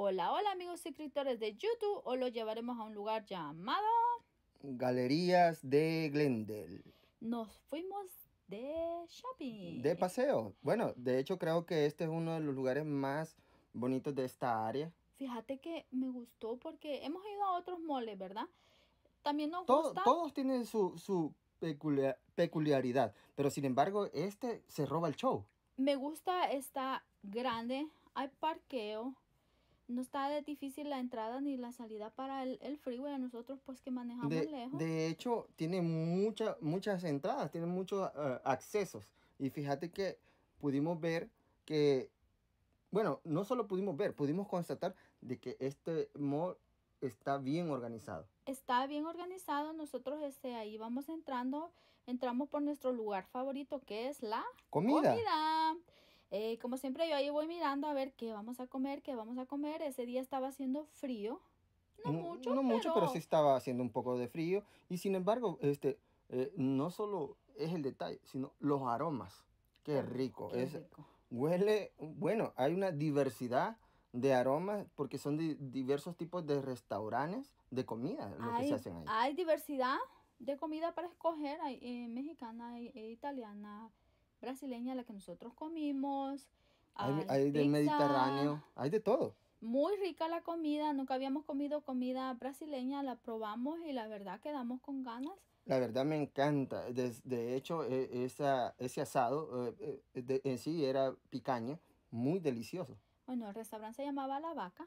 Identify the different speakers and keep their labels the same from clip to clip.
Speaker 1: Hola, hola amigos suscriptores de YouTube, hoy lo llevaremos a un lugar llamado...
Speaker 2: Galerías de Glendale.
Speaker 1: Nos fuimos de shopping. De
Speaker 2: paseo. Bueno, de hecho creo que este es uno de los lugares más bonitos de esta área.
Speaker 1: Fíjate que me gustó porque hemos ido a otros moles, ¿verdad? También nos gusta... Todos
Speaker 2: tienen su, su peculiar, peculiaridad, pero sin embargo este se roba el show.
Speaker 1: Me gusta, está grande, hay parqueo, no está difícil la entrada ni la salida para el, el freeway a nosotros pues que manejamos de, lejos.
Speaker 2: De hecho, tiene muchas muchas entradas, tiene muchos eh, accesos. Y fíjate que pudimos ver que, bueno, no solo pudimos ver, pudimos constatar de que este mall está bien organizado.
Speaker 1: Está bien organizado, nosotros este, ahí vamos entrando, entramos por nuestro lugar favorito que es la comida. Eh, como siempre, yo ahí voy mirando a ver qué vamos a comer, qué vamos a comer. Ese día estaba haciendo frío.
Speaker 2: No, mm, mucho. No pero... mucho, pero sí estaba haciendo un poco de frío. Y sin embargo, este, eh, no solo es el detalle, sino los aromas. Qué ah, rico. es, Huele, bueno, hay una diversidad de aromas porque son de diversos tipos de restaurantes de comida lo hay, que se hacen ahí.
Speaker 1: Hay diversidad de comida para escoger, hay eh, mexicana, hay, hay italiana, brasileña, la que nosotros comimos. Hay, del Mediterráneo,
Speaker 2: hay de todo.
Speaker 1: Muy rica la comida, nunca habíamos comido comida brasileña, la probamos y la verdad quedamos con ganas.
Speaker 2: La verdad me encanta, de, hecho e, esa, ese asado eh, eh, en sí era picaña, muy delicioso.
Speaker 1: Bueno, el restaurante se llamaba La Vaca.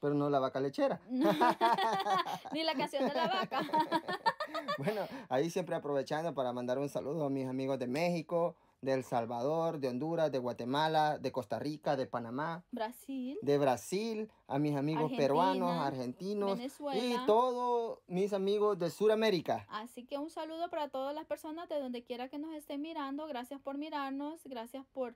Speaker 2: Pero no La Vaca Lechera.
Speaker 1: Ni la canción de La Vaca.
Speaker 2: bueno, ahí siempre aprovechando para mandar un saludo a mis amigos de México, de El Salvador, de Honduras, de Guatemala, de Costa Rica, de Panamá.
Speaker 1: Brasil. De
Speaker 2: Brasil, a mis amigos peruanos, argentinos. Venezuela. Y todos mis amigos de Sudamérica.
Speaker 1: Así que un saludo para todas las personas de donde quiera que nos estén mirando. Gracias por mirarnos, gracias por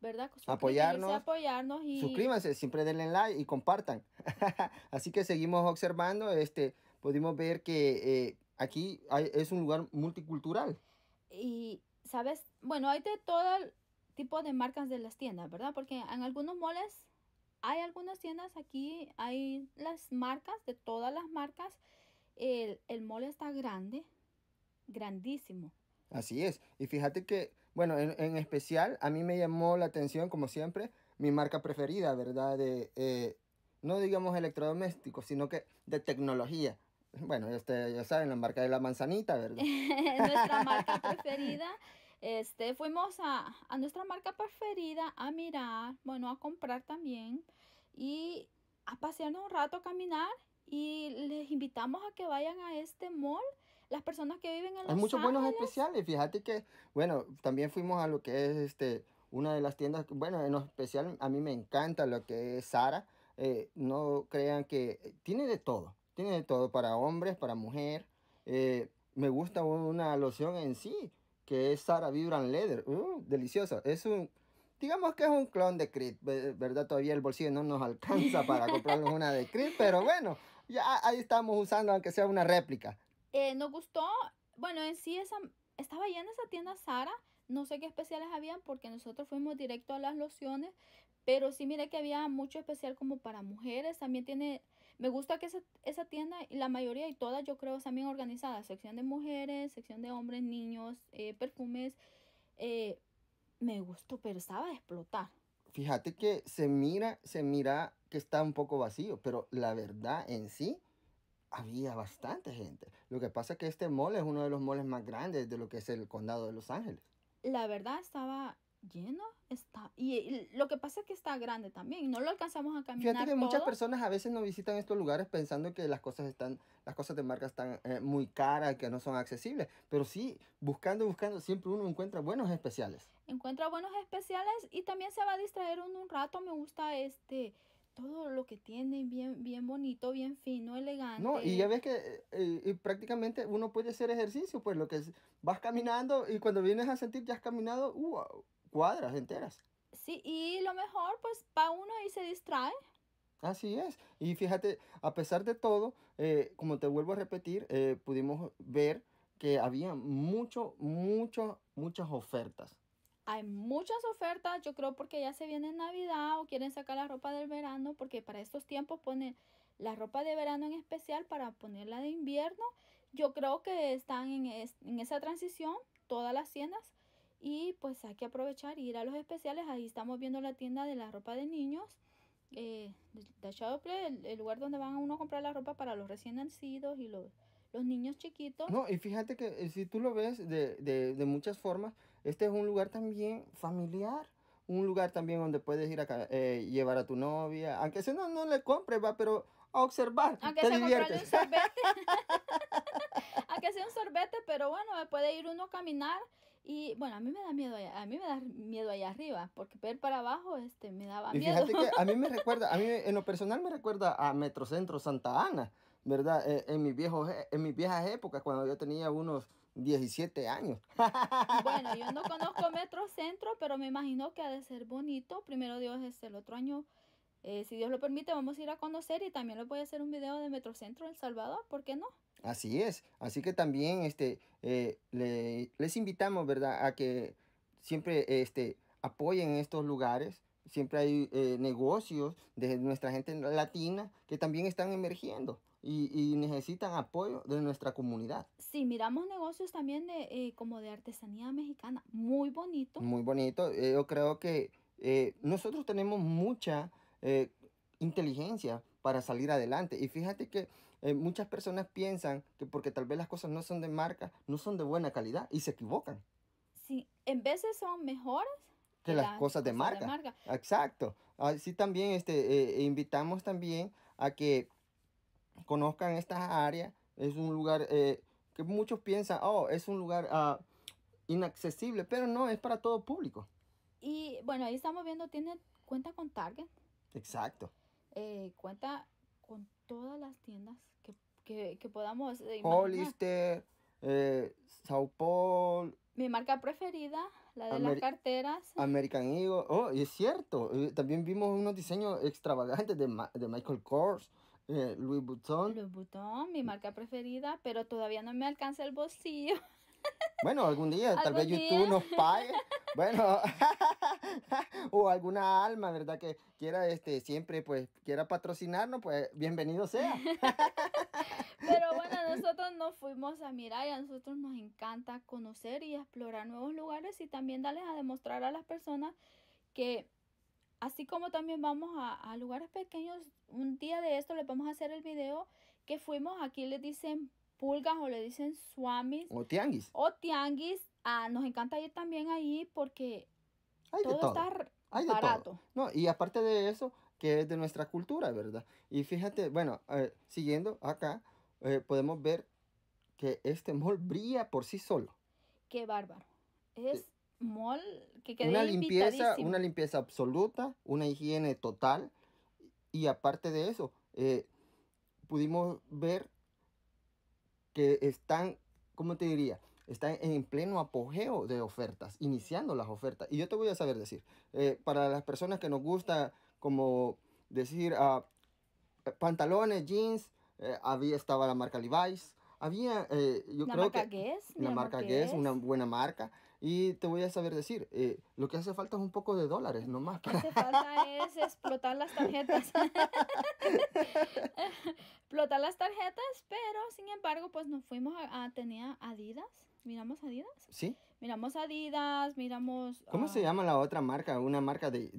Speaker 1: ¿verdad? Apoyarnos. apoyarnos y... Suscríbanse,
Speaker 2: siempre denle like y compartan. Así que seguimos observando, este, pudimos ver que eh, aquí es un lugar multicultural.
Speaker 1: Y, ¿sabes? Bueno, hay de todo tipo de marcas de las tiendas, ¿verdad? Porque en algunos moles hay algunas tiendas aquí, hay las marcas, de todas las marcas. El, el está grande, grandísimo.
Speaker 2: Así es. Y fíjate que bueno, en, especial, a mí me llamó la atención, como siempre, mi marca preferida, ¿verdad? De, eh, no digamos electrodomésticos, sino que de tecnología. Bueno, ya saben, la marca de la manzanita, ¿verdad?
Speaker 1: Nuestra marca preferida. Este, fuimos a, a nuestra marca preferida a mirar, bueno, a comprar también y a pasearnos un rato, a caminar y les invitamos a que vayan a este mall las personas que viven en Los Hay muchos buenos
Speaker 2: especiales, fíjate que, bueno, también fuimos a lo que es este una de las tiendas, bueno, en especial a mí me encanta lo que es Sara. Eh, no crean que tiene de todo, tiene de todo para hombres, para mujer. Eh, me gusta una loción en sí, que es Sara Vibrant Leather. Uh, deliciosa. Es un, digamos que es un clon de Crit, ¿verdad? Todavía el bolsillo no nos alcanza para comprarnos una de Creed. pero bueno, ya ahí estamos usando, aunque sea una réplica.
Speaker 1: Eh, nos gustó, bueno, en sí esa, estaba en esa tienda Sara. No sé qué especiales habían porque nosotros fuimos directo a las lociones. Pero sí mire que había mucho especial como para mujeres. También tiene, me gusta que esa, tienda la mayoría y todas yo creo están bien organizadas. Sección de mujeres, sección de hombres, niños, eh, perfumes. Eh, me gustó, pero estaba a explotar.
Speaker 2: Fíjate que se mira, se mira que está un poco vacío, pero la verdad en sí, había bastante gente. Lo que pasa es que este mall es uno de los moles más grandes de lo que es el condado de Los Ángeles.
Speaker 1: La verdad estaba lleno está y lo que pasa es que está grande también no lo alcanzamos a caminar fíjate que muchas
Speaker 2: personas a veces no visitan estos lugares pensando que las cosas están las cosas de marca están eh, muy caras que no son accesibles pero sí buscando buscando siempre uno encuentra buenos especiales
Speaker 1: encuentra buenos especiales y también se va a distraer uno un rato me gusta este todo lo que tiene, bien, bien bonito, bien fino, elegante. No, y ya ves
Speaker 2: que eh, prácticamente uno puede hacer ejercicio, pues lo que vas caminando y cuando vienes a sentir ya has caminado uh, cuadras enteras.
Speaker 1: Sí, y lo mejor, pues para uno y se distrae.
Speaker 2: Así es. Y fíjate, a pesar de todo, eh, como te vuelvo a repetir, eh, pudimos ver que había mucho, mucho, muchas ofertas.
Speaker 1: Hay muchas ofertas, yo creo porque ya se viene Navidad o quieren sacar la ropa del verano, porque para estos tiempos ponen la ropa de verano en especial para ponerla de invierno. Yo creo que están en, en esa transición todas las tiendas y pues hay que aprovechar y ir a los especiales. Ahí estamos viendo la tienda de la ropa de niños. Eh, de el, lugar donde van a uno a comprar la ropa para los recién nacidos y los, los niños chiquitos. No, y
Speaker 2: fíjate que eh, si tú lo ves de, de, de muchas formas, este es un lugar también familiar. Un lugar también donde puedes ir a eh, llevar a tu novia. Aunque no, no le compres, va, pero a observar. Aunque te sea un
Speaker 1: sorbete. Aunque sea un sorbete, pero bueno, puede ir uno a caminar. Y bueno, a mí me da miedo allá, a mí me da miedo allá arriba, porque ver para abajo este me daba miedo. Fíjate que a
Speaker 2: mí me recuerda, a mí en lo personal me recuerda a Metrocentro Santa Ana. ¿verdad? Eh, en, mi viejos, e, en mis viejas épocas, cuando yo tenía unos 17 años.
Speaker 1: Bueno, yo no conozco Metro Centro, pero me imagino que ha de ser bonito. Primero Dios, este el otro año, eh, si Dios lo permite, vamos a ir a conocer y también les voy a hacer un video de Metro Centro El Salvador, ¿por qué no?
Speaker 2: Así es, así que también este, eh, le, les invitamos, ¿verdad?, a que siempre este, apoyen estos lugares. Siempre hay negocios de nuestra gente latina que también están emergiendo y, y, necesitan apoyo de nuestra comunidad.
Speaker 1: Sí, miramos negocios también de eh, como de artesanía mexicana, muy bonito.
Speaker 2: Muy bonito, eh, yo creo que eh, nosotros tenemos mucha inteligencia para salir adelante. Y fíjate que muchas personas piensan que porque tal vez las cosas no son de marca, no son de buena calidad y se equivocan.
Speaker 1: Sí, en veces son mejores
Speaker 2: que, las, cosas, de, marca. Exacto. Así también este, invitamos también a que conozcan estas áreas. Es un lugar eh, que muchos piensan, oh, es un lugar ah, inaccesible, pero no, es para todo público.
Speaker 1: Y bueno, ahí estamos viendo, tiene cuenta con Target. Exacto. Eh, cuenta con todas las tiendas que, que, podamos eh, Hollister,
Speaker 2: eh, Sao Paul.
Speaker 1: Mi marca preferida, la de las carteras.
Speaker 2: American Eagle. Oh, y es cierto. También vimos unos diseños extravagantes de, de Michael Kors. Eh, Louis Vuitton.
Speaker 1: mi mm. marca preferida, pero todavía no me alcanza el bolsillo.
Speaker 2: Bueno, algún día, tal vez YouTube nos pague. Bueno, o alguna alma, ¿verdad? Que quiera, este, siempre, pues, quiera patrocinarnos, pues, bienvenido sea.
Speaker 1: Pero bueno, nosotros nos fuimos a mirar y a nosotros nos encanta conocer y explorar nuevos lugares y también darles a demostrar a las personas que Así como también vamos a, lugares pequeños. Un día de esto les vamos a hacer el video que fuimos. Aquí le dicen pulgas o le dicen suamis. O
Speaker 2: tianguis. O
Speaker 1: tianguis. Ah, nos encanta ir también ahí porque Hay todo, está barato.
Speaker 2: No, y aparte de eso, que es de nuestra cultura, ¿verdad? Y fíjate, bueno, siguiendo acá, eh, podemos ver que este mol brilla por sí solo.
Speaker 1: Qué bárbaro. Es mall que una limpieza, una
Speaker 2: limpieza absoluta, una higiene total y aparte de eso, eh, pudimos ver que están, ¿cómo te diría? Están en pleno apogeo de ofertas, iniciando las ofertas. Y yo te voy a saber decir, eh, para las personas que nos gusta como decir a ah, eh, pantalones, jeans, había estaba la marca Levi's, había, yo creo que la marca Guess, una buena marca. Y te voy a saber decir, eh, lo que hace falta es un poco de dólares nomás. Lo que
Speaker 1: hace falta es explotar las tarjetas. explotar las tarjetas, pero sin embargo, pues nos fuimos a, tener tenía Adidas. ¿Miramos Adidas? Sí. Miramos Adidas, miramos... ¿Cómo
Speaker 2: ah, se llama la otra marca? Una marca de,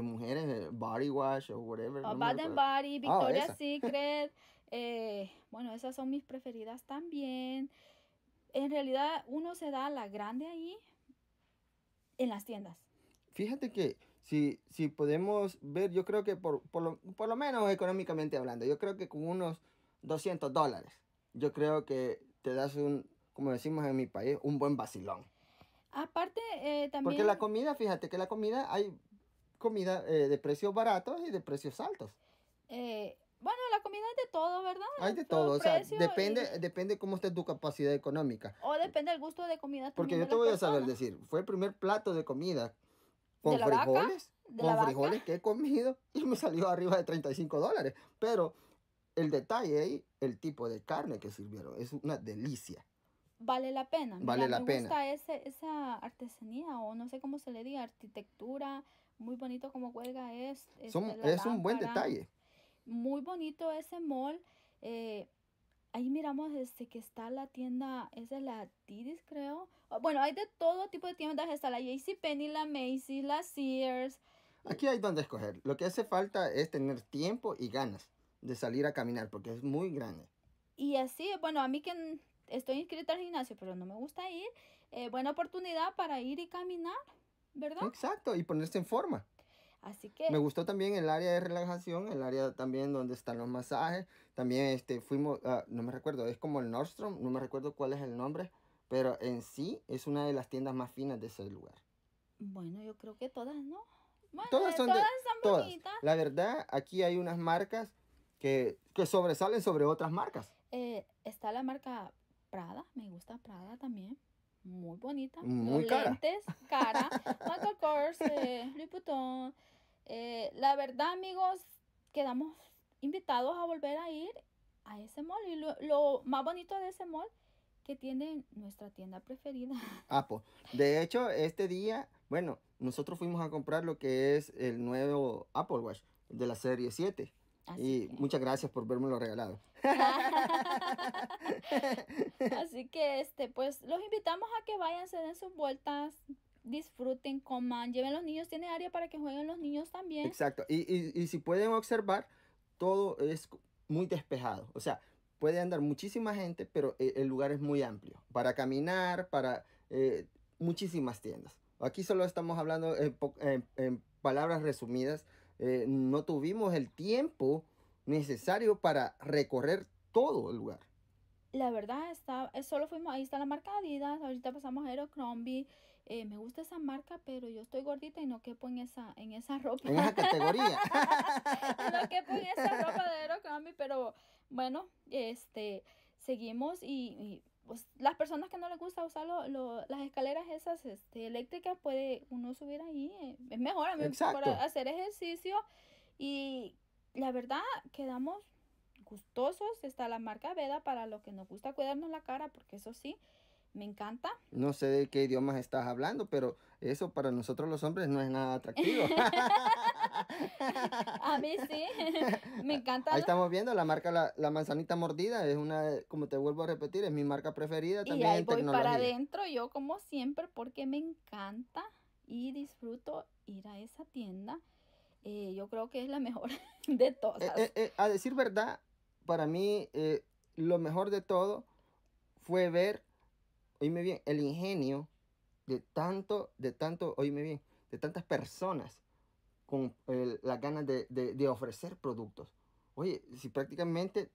Speaker 2: mujeres, Body Wash o whatever. Uh, Body, oh, Victoria's
Speaker 1: Secret. Eh, bueno, esas son mis preferidas también en realidad uno se da la grande ahí en las tiendas.
Speaker 2: Fíjate que si, si podemos ver, yo creo que por, lo, menos económicamente hablando, yo creo que con unos 200 dólares, yo creo que te das un, como decimos en mi país, un buen vacilón.
Speaker 1: Aparte, eh, también... Porque la
Speaker 2: comida, fíjate que la comida, hay comida eh, de precios baratos y de precios altos.
Speaker 1: Eh, bueno, la comida es de todo, ¿verdad? Hay de todo, o sea, depende,
Speaker 2: depende cómo esté tu capacidad económica.
Speaker 1: O depende del gusto de comida. Porque yo te voy a saber
Speaker 2: decir, fue el primer plato de comida con frijoles, con frijoles que he comido y me salió arriba de 35 dólares. Pero el detalle ahí, el tipo de carne que sirvieron, es una delicia.
Speaker 1: Vale la pena. Vale la pena. Me gusta esa artesanía o no sé cómo se le diga, arquitectura, muy bonito como cuelga es. Este, es un buen detalle muy bonito ese mall. Eh, ahí miramos desde que está la tienda, es de la Didis creo. Ah, bueno, hay de todo tipo de tiendas, está la JCPenney, la Macy's, la Sears.
Speaker 2: Aquí hay donde escoger. Lo que hace falta es tener tiempo y ganas de salir a caminar porque es muy grande.
Speaker 1: Y así, bueno, a mí que estoy inscrita al gimnasio, pero no me gusta ir, eh, buena oportunidad para ir y caminar, ¿verdad?
Speaker 2: Exacto, y ponerse en forma.
Speaker 1: Así que... Me gustó
Speaker 2: también el área de relajación, el área también donde están los masajes. También este, fuimos, ah, no me recuerdo, es como el Nordstrom, no me recuerdo cuál es el nombre, pero en sí es una de las tiendas más finas de ese lugar.
Speaker 1: Bueno, yo creo que todas, ¿no? todas son todas bonitas. La
Speaker 2: verdad, aquí hay unas marcas que, que sobresalen sobre otras marcas.
Speaker 1: Eh, está la marca Prada, me gusta Prada también muy bonita. Muy Los lentes, cara. Michael Kors, eh, Louis Vuitton, eh, la verdad, amigos, quedamos invitados a volver a ir a ese mall. Y lo, más bonito de ese mall que tiene nuestra tienda preferida.
Speaker 2: Ah, De hecho, este día, bueno, nosotros fuimos a comprar lo que es el nuevo Apple Watch de la serie 7. y muchas gracias por lo regalado.
Speaker 1: Así que este, pues los invitamos a que vayan, se den sus vueltas disfruten, coman, lleven los niños, tiene área para que jueguen los niños también.
Speaker 2: Exacto, y, si pueden observar, todo es muy despejado, o sea, puede andar muchísima gente, pero eh, el lugar es muy amplio, para caminar, para eh, muchísimas tiendas. Aquí solo estamos hablando en, palabras resumidas, eh, no tuvimos el tiempo necesario para recorrer todo el lugar.
Speaker 1: La verdad, está, solo fuimos, ahí está la marca ahorita pasamos a Aerocrombie, eh, me gusta esa marca, pero yo estoy gordita y no quepo en esa, en esa ropa. En esa categoría. no quepo en esa ropa de Aerocrombie, pero bueno, este, seguimos y, pues, las personas que no les gusta usar las escaleras esas este, eléctricas, puede uno subir ahí, eh, es mejor a mí para hacer ejercicio y la verdad quedamos gustosos, está la marca Veda para los que nos gusta cuidarnos la cara, porque eso sí, me encanta.
Speaker 2: No sé de qué idiomas estás hablando, pero eso para nosotros los hombres no es nada atractivo.
Speaker 1: a mí sí, me encanta. Ahí
Speaker 2: estamos viendo la marca la, manzanita mordida, es una, como te vuelvo a repetir, es mi marca preferida también. Y ahí voy para
Speaker 1: adentro yo como siempre porque me encanta y disfruto ir a esa tienda. Eh, yo creo que es la mejor
Speaker 2: de eh, todas. Eh, a decir verdad, para mí lo mejor de todo fue ver oíme bien, el ingenio de tanto, de tanto, oíme bien, de tantas personas con eh, las ganas de, ofrecer productos. Oye, si prácticamente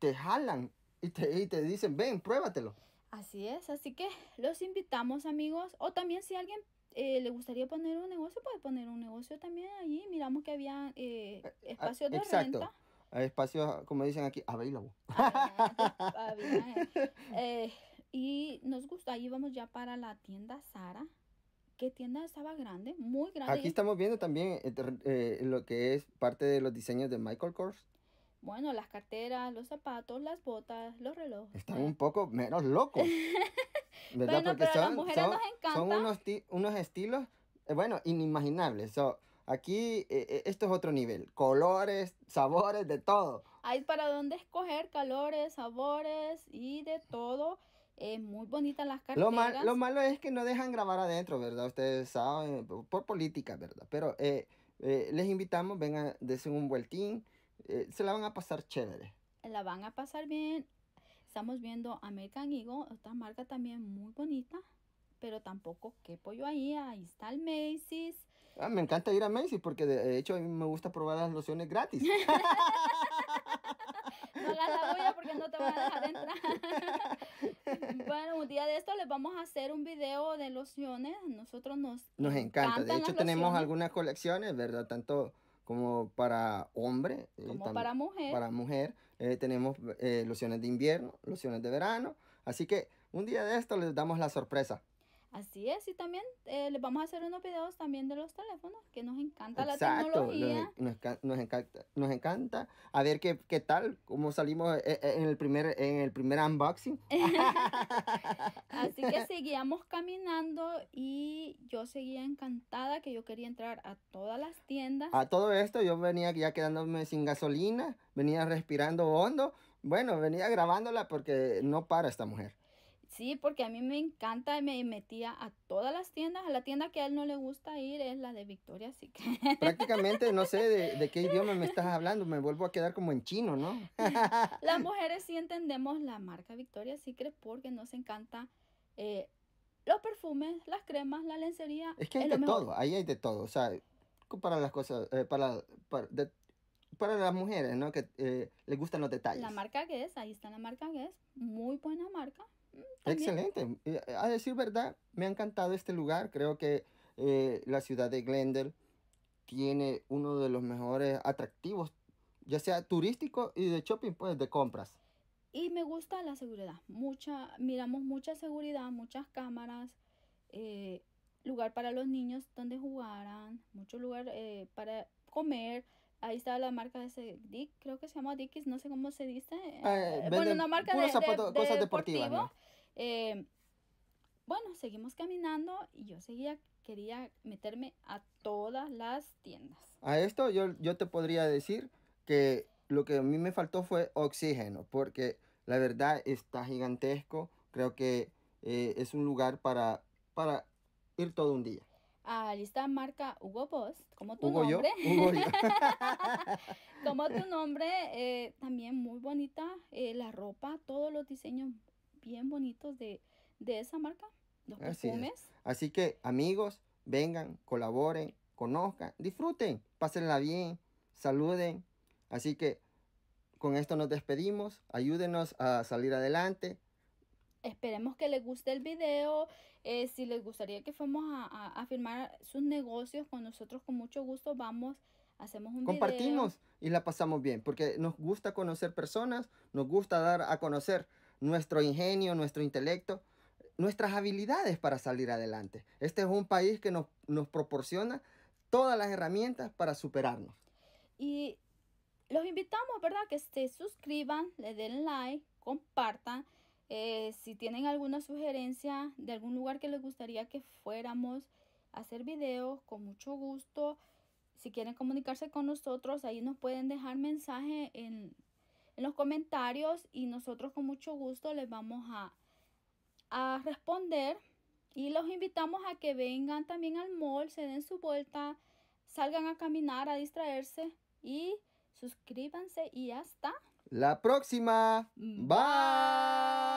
Speaker 2: te jalan y te, dicen, ven, pruébatelo.
Speaker 1: Así es, así que los invitamos amigos, o también si alguien eh, le gustaría poner un negocio, puede poner un negocio también allí, miramos que había eh, ah, espacios de Exacto. renta.
Speaker 2: Espacios, como dicen aquí, available. Ah,
Speaker 1: Y nos gusta, ahí vamos ya para la tienda Sara, qué tienda estaba grande, muy grande. Aquí estamos
Speaker 2: viendo también eh, eh, lo que es parte de los diseños de Michael Kors.
Speaker 1: Bueno, las carteras, los zapatos, las botas, los relojes.
Speaker 2: Están un poco menos locos. Bueno, pero a las mujeres nos encanta. son unos, unos estilos, eh, bueno, inimaginables. aquí esto es otro nivel. Colores, sabores, de todo.
Speaker 1: Hay para dónde escoger colores, sabores y de todo es muy bonitas las carteras. Lo,
Speaker 2: malo es que no dejan grabar adentro, ¿verdad? Ustedes saben, por política, ¿verdad? Pero eh, eh, les invitamos, vengan, desen un vueltín, eh, se la van a pasar chévere.
Speaker 1: La van a pasar bien. Estamos viendo American Eagle, otra marca también muy bonita pero tampoco qué pollo ahí, ahí está el Macy's.
Speaker 2: Ah, me encanta ir a Macy's porque de hecho a mí me gusta probar las lociones gratis.
Speaker 1: no te a dejar entrar. bueno, un día de esto les vamos a hacer un video de lociones. Nosotros nos nos encanta. De hecho, tenemos algunas
Speaker 2: colecciones, ¿verdad? Tanto como para hombre, eh, como para mujer. Para mujer eh, tenemos eh, lociones de invierno, lociones de verano. Así que un día de esto les damos la sorpresa.
Speaker 1: Así es, y también eh, les vamos a hacer unos videos también de los teléfonos, que nos encanta la tecnología.
Speaker 2: Nos, nos, encanta, nos encanta. A ver qué, tal, cómo salimos eh, eh, en el primer, en el primer unboxing.
Speaker 1: Así que seguíamos caminando y yo seguía encantada que yo quería entrar a todas las tiendas. A
Speaker 2: todo esto yo venía ya quedándome sin gasolina, venía respirando hondo. Bueno, venía grabándola porque no para esta mujer.
Speaker 1: Sí, porque a mí me encanta y me metía a todas las tiendas. A la tienda que a él no le gusta ir es la de Victoria, así que...
Speaker 2: Prácticamente no sé de, qué idioma me estás hablando. Me vuelvo a quedar como en chino, ¿no?
Speaker 1: Las mujeres sí entendemos la marca Victoria Secret porque nos encanta eh, los perfumes, las cremas, la lencería. Es que hay de todo,
Speaker 2: ahí hay de todo. O sea, para las cosas, eh, para, para, las mujeres, ¿no? Que eh, les gustan los detalles. La
Speaker 1: marca Guess, ahí está la marca Guess. Muy buena marca. Excelente.
Speaker 2: Eh, a decir verdad, me ha encantado este lugar. Creo que eh, la ciudad de Glendale tiene uno de los mejores atractivos, ya sea turístico y de shopping, pues de compras.
Speaker 1: Y me gusta la seguridad. Mucha, miramos mucha seguridad, muchas cámaras, eh, lugar para los niños donde jugaran, mucho lugar para comer. Ahí estaba la marca de ese Dick, creo que se llama Dickies, no sé cómo se dice.
Speaker 2: Ah, eh, eh, bueno, una marca de, de, cosas
Speaker 1: eh, bueno, seguimos caminando y yo seguía, quería meterme a todas las tiendas.
Speaker 2: A esto yo, yo te podría decir que lo que a mí me faltó fue oxígeno, porque la verdad está gigantesco. Creo que es un lugar para, para ir todo un día
Speaker 1: lista ah, marca Hugo Boss, como tu nombre. Yo, como tu nombre, eh, también muy bonita. Eh, la ropa, todos los diseños bien bonitos de, esa marca,
Speaker 2: los Así perfumes. Así que, amigos, vengan, colaboren, conozcan, disfruten, pásenla bien, saluden. Así que con esto nos despedimos. Ayúdenos a salir adelante
Speaker 1: esperemos que les guste el video. Eh, si les gustaría que fuéramos a, firmar sus negocios con nosotros, con mucho gusto vamos. Hacemos un Compartimos
Speaker 2: y la pasamos bien, porque nos gusta conocer personas, nos gusta dar a conocer nuestro ingenio, nuestro intelecto, nuestras habilidades para salir adelante. Este es un país que nos, nos proporciona todas las herramientas para superarnos.
Speaker 1: Y los invitamos, ¿verdad? Que se suscriban, le den like, compartan eh, si tienen alguna sugerencia de algún lugar que les gustaría que fuéramos a hacer videos, con mucho gusto. Si quieren comunicarse con nosotros, ahí nos pueden dejar mensaje en, los comentarios y nosotros con mucho gusto les vamos a, responder. Y los invitamos a que vengan también al mall, se den su vuelta, salgan a caminar, a distraerse y suscríbanse y hasta
Speaker 2: la próxima. Mm, Bye.